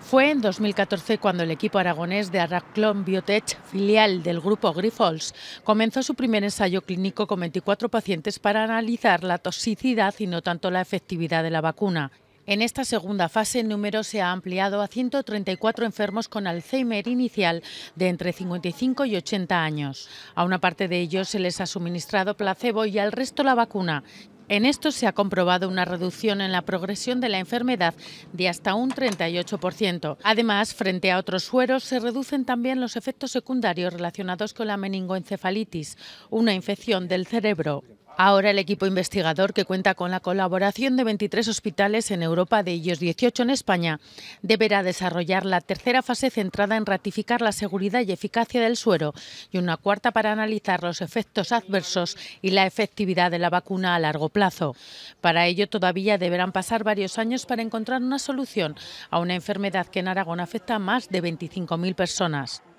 Fue en 2014 cuando el equipo aragonés de Araclon Biotech, filial del grupo Grifols, comenzó su primer ensayo clínico con 24 pacientes para analizar la toxicidad y no tanto la efectividad de la vacuna. En esta segunda fase el número se ha ampliado a 134 enfermos con Alzheimer inicial de entre 55 y 80 años. A una parte de ellos se les ha suministrado placebo y al resto la vacuna, en esto se ha comprobado una reducción en la progresión de la enfermedad de hasta un 38%. Además, frente a otros sueros, se reducen también los efectos secundarios relacionados con la meningoencefalitis, una infección del cerebro. Ahora el equipo investigador, que cuenta con la colaboración de 23 hospitales en Europa, de ellos 18 en España, deberá desarrollar la tercera fase centrada en ratificar la seguridad y eficacia del suero y una cuarta para analizar los efectos adversos y la efectividad de la vacuna a largo plazo. Para ello todavía deberán pasar varios años para encontrar una solución a una enfermedad que en Aragón afecta a más de 25.000 personas.